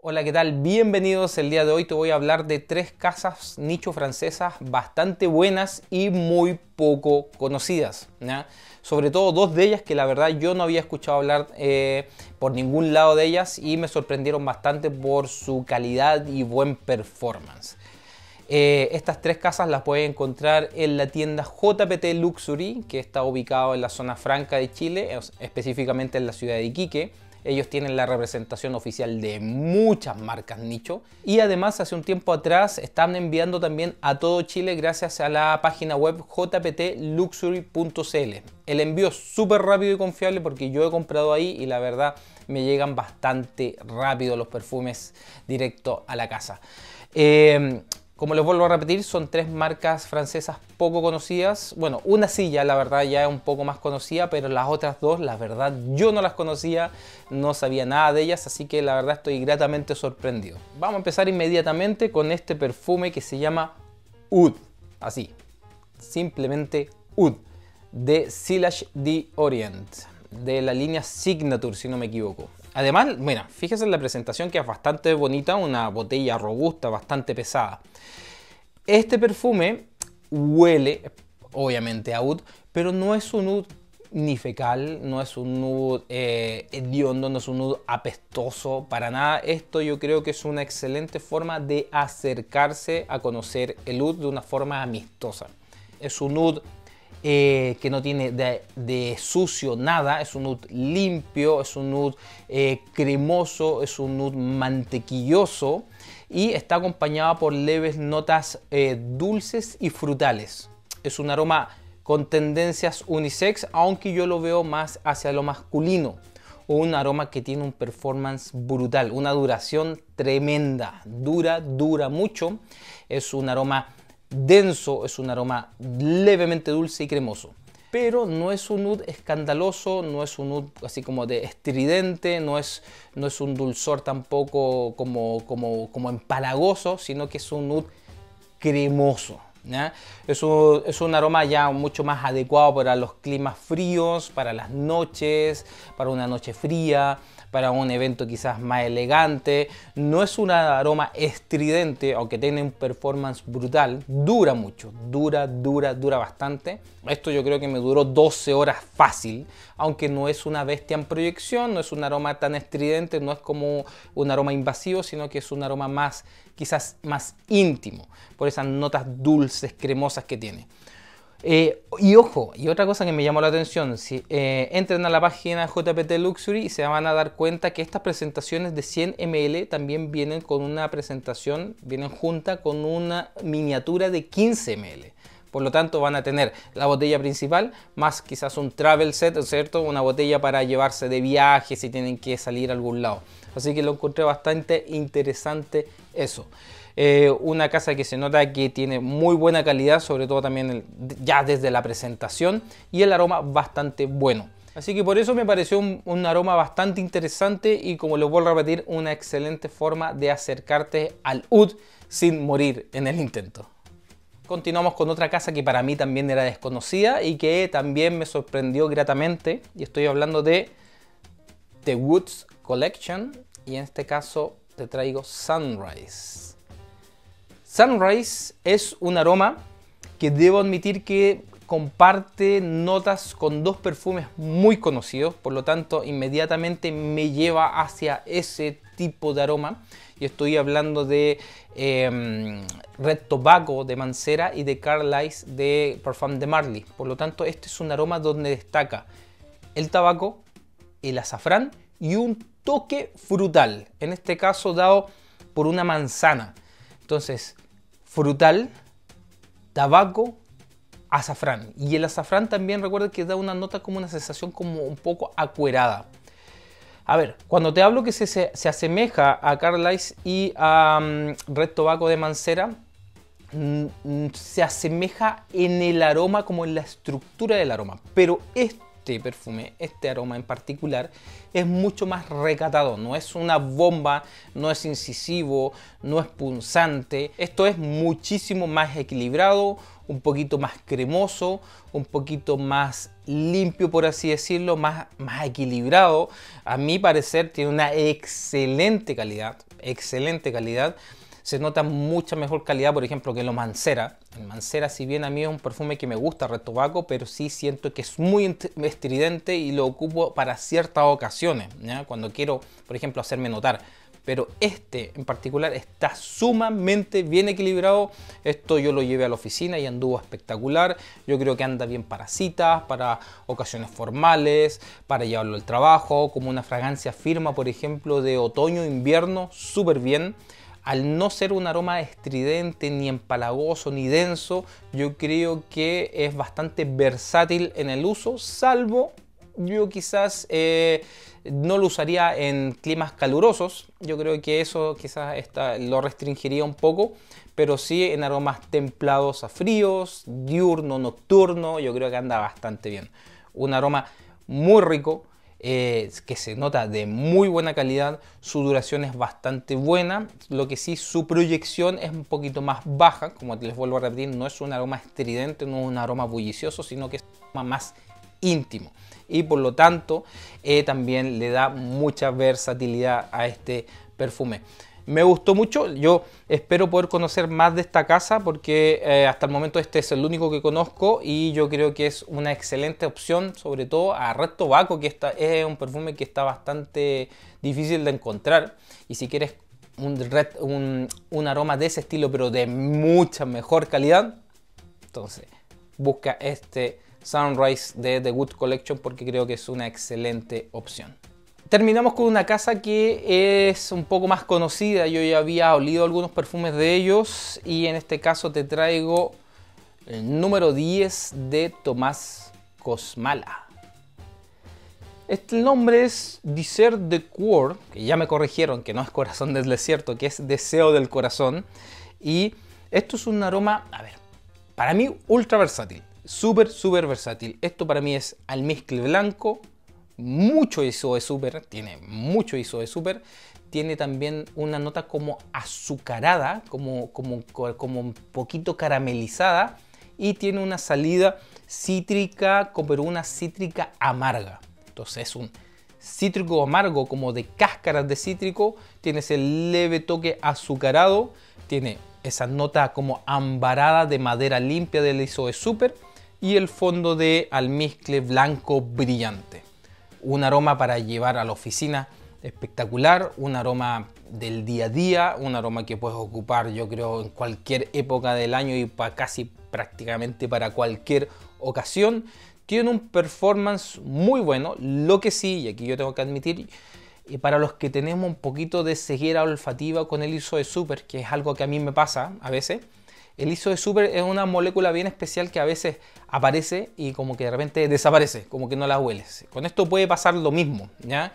Hola, ¿qué tal? Bienvenidos. El día de hoy te voy a hablar de tres casas nicho francesas bastante buenas y muy poco conocidas. Sobre todo dos de ellas que la verdad yo no había escuchado hablar eh, por ningún lado de ellas y me sorprendieron bastante por su calidad y buen performance. Eh, estas tres casas las puedes encontrar en la tienda JPT Luxury, que está ubicado en la zona franca de Chile, específicamente en la ciudad de Iquique ellos tienen la representación oficial de muchas marcas nicho. Y además, hace un tiempo atrás, están enviando también a todo Chile gracias a la página web jptluxury.cl. El envío es súper rápido y confiable porque yo he comprado ahí y la verdad me llegan bastante rápido los perfumes directo a la casa. Eh, como les vuelvo a repetir, son tres marcas francesas poco conocidas. Bueno, una sí ya la verdad ya es un poco más conocida, pero las otras dos, la verdad, yo no las conocía, no sabía nada de ellas, así que la verdad estoy gratamente sorprendido. Vamos a empezar inmediatamente con este perfume que se llama Oud, así, simplemente Oud, de Silage Orient de la línea Signature, si no me equivoco. Además, mira, fíjese en la presentación que es bastante bonita, una botella robusta, bastante pesada. Este perfume huele, obviamente, a oud, pero no es un oud ni fecal, no es un oud eh, hediondo, no es un oud apestoso, para nada. Esto yo creo que es una excelente forma de acercarse a conocer el oud de una forma amistosa. Es un oud... Eh, que no tiene de, sucio nada, es un nude limpio, es un nude eh, cremoso, es un nude mantequilloso y está acompañado por leves notas eh, dulces y frutales. Es un aroma con tendencias unisex, aunque yo lo veo más hacia lo masculino. Un aroma que tiene un performance brutal, una duración tremenda, dura, dura mucho. Es un aroma denso, es un aroma levemente dulce y cremoso. Pero no es un nut escandaloso, no es un nut así como de estridente, no es, un dulzor tampoco como, como, empalagoso, sino que es un nut cremoso. Es, un, es un aroma ya mucho más adecuado para los climas fríos, para las noches, para una noche fría, para un evento quizás más elegante. No es un aroma estridente, aunque tiene un performance brutal. Dura mucho, dura, dura, dura bastante. Esto yo creo que me duró 12 horas fácil, aunque no es una bestia en proyección, no es un aroma tan estridente, no es como un aroma invasivo, sino que es un aroma más, quizás más íntimo, por esas notas dulces cremosas que tiene. Eh, y ojo, y otra cosa que me llamó la atención, si eh, entran a la página JPT Luxury y se van a dar cuenta que estas presentaciones de 100 ml también vienen con una presentación, vienen junta con una miniatura de 15 ml. Por lo tanto, van a tener la botella principal, más quizás un travel set, ¿cierto? Una botella para llevarse de viaje si tienen que salir a algún lado. Así que lo encontré bastante interesante eso. Eh, una casa que se nota que tiene muy buena calidad, sobre todo también ya desde la presentación y el aroma bastante bueno. Así que por eso me pareció un, aroma bastante interesante y como lo vuelvo a repetir, una excelente forma de acercarte al UD sin morir en el intento. Continuamos con otra casa que para mí también era desconocida y que también me sorprendió gratamente. Y estoy hablando de The Woods Collection y en este caso te traigo Sunrise. Sunrise es un aroma que debo admitir que comparte notas con dos perfumes muy conocidos, por lo tanto inmediatamente me lleva hacia ese tipo de aroma. Y estoy hablando de em, Red Tobacco de Mancera y de Carlisle de Parfum de Marley. Por lo tanto, este es un aroma donde destaca el tabaco, el azafrán y un toque frutal, en este caso dado por una manzana. Entonces, frutal, tabaco, azafrán. Y el azafrán también recuerda que da una nota como una sensación como un poco acuerada. A ver, cuando te hablo que se, asemeja a Carlisle y a mm, Red Tobacco de Mancera, mm, mm, se asemeja en el aroma como en la estructura del aroma. Pero esto este perfume, este aroma en particular, es mucho más recatado. No es una bomba, no es incisivo, no es punzante. Esto es muchísimo más equilibrado, un poquito más cremoso, un poquito más limpio, por así decirlo, más, más equilibrado. A mi parecer tiene una excelente calidad, excelente calidad se nota mucha mejor calidad, por ejemplo, que lo Mancera. El Mancera, si bien a mí es un perfume que me gusta, retobaco, pero sí siento que es muy estridente y lo ocupo para ciertas ocasiones, cuando quiero, por ejemplo, hacerme notar. Pero este en particular está sumamente bien equilibrado. Esto yo lo llevé a la oficina y anduvo espectacular. Yo creo que anda bien para citas, para ocasiones formales, para llevarlo al trabajo, como una fragancia firma, por ejemplo, de otoño, invierno, súper bien al no ser un aroma estridente, ni empalagoso, ni denso, yo creo que es bastante versátil en el uso, salvo yo quizás eh, no lo usaría en climas calurosos, yo creo que eso quizás lo restringiría un poco, pero sí en aromas templados a fríos, diurno, nocturno, yo creo que anda bastante bien. Un aroma muy rico, eh, que se nota de muy buena calidad, su duración es bastante buena, lo que sí su proyección es un poquito más baja, como les vuelvo a repetir, no es un aroma estridente, no es un aroma bullicioso, sino que es un aroma más íntimo y por lo tanto eh, también le da mucha versatilidad a este perfume. Me gustó mucho, yo espero poder conocer más de esta casa porque eh, hasta el momento este es el único que conozco y yo creo que es una excelente opción, sobre todo a Red Tobacco, que está, es un perfume que está bastante difícil de encontrar. Y si quieres un, un aroma de ese estilo, pero de mucha mejor calidad, entonces busca este Sunrise de The Good Collection porque creo que es una excelente opción. Terminamos con una casa que es un poco más conocida, yo ya había olido algunos perfumes de ellos y en este caso te traigo el número 10 de Tomás Cosmala. Este nombre es Desert de Cor, que ya me corrigieron que no es corazón del desierto, que es deseo del corazón. Y esto es un aroma, a ver, para mí ultra versátil, súper, súper versátil. Esto para mí es almizcle blanco, mucho ISO de super, tiene mucho ISO de super, tiene también una nota como azucarada, como, un poquito caramelizada y tiene una salida cítrica, pero una cítrica amarga. Entonces es un cítrico amargo como de cáscaras de cítrico, tiene ese leve toque azucarado, tiene esa nota como ambarada de madera limpia del ISO de super y el fondo de almizcle blanco brillante un aroma para llevar a la oficina espectacular, un aroma del día a día, un aroma que puedes ocupar yo creo en cualquier época del año y para casi prácticamente para cualquier ocasión. Tiene un performance muy bueno, lo que sí, y aquí yo tengo que admitir, y eh, para los que tenemos un poquito de ceguera olfativa con el ISO de Super, que es algo que a mí me pasa a veces, el ISO de Super es una molécula bien especial que a veces aparece y como que de repente desaparece, como que no la hueles. Con esto puede pasar lo mismo, ¿ya?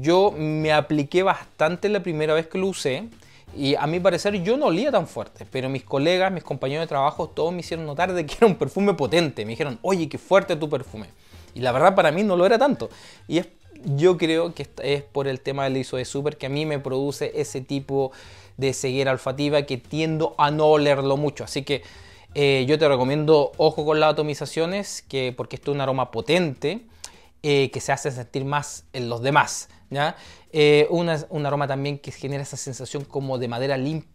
Yo me apliqué bastante la primera vez que lo usé y a mi parecer yo no olía tan fuerte, pero mis colegas, mis compañeros de trabajo, todos me hicieron notar de que era un perfume potente. Me dijeron, oye, qué fuerte tu perfume. Y la verdad para mí no lo era tanto. Y yo creo que es por el tema del ISO de Super que a mí me produce ese tipo de seguir olfativa que tiendo a no olerlo mucho. Así que eh, yo te recomiendo ojo con las atomizaciones, que, porque esto es un aroma potente eh, que se hace sentir más en los demás. ¿ya? Eh, un aroma también que genera esa sensación como de madera limpia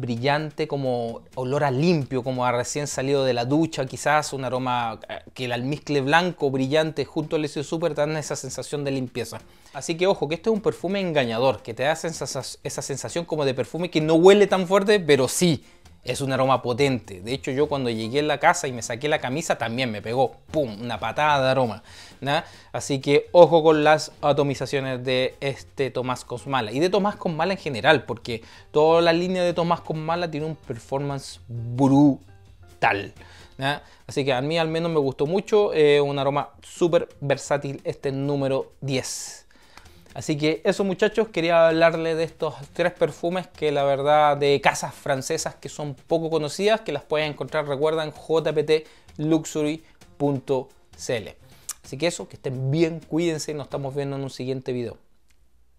brillante, como olor a limpio, como a recién salido de la ducha, quizás un aroma eh, que el almizcle blanco brillante junto al ese super te dan esa sensación de limpieza. Así que ojo, que este es un perfume engañador, que te da esa sensación como de perfume que no huele tan fuerte, pero sí es un aroma potente. De hecho, yo cuando llegué a la casa y me saqué la camisa también me pegó, ¡pum!, una patada de aroma. Así que ojo con las atomizaciones de este Tomás Cosmala y de Tomás Cosmala en general, porque toda la línea de Tomás Cosmala tiene un performance brutal. Así que a mí al menos me gustó mucho, eh, un aroma súper versátil este número 10. Así que eso muchachos, quería hablarles de estos tres perfumes que la verdad de casas francesas que son poco conocidas, que las pueden encontrar, recuerdan, jptluxury.cl. Así que eso, que estén bien, cuídense, nos estamos viendo en un siguiente video.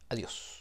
Adiós.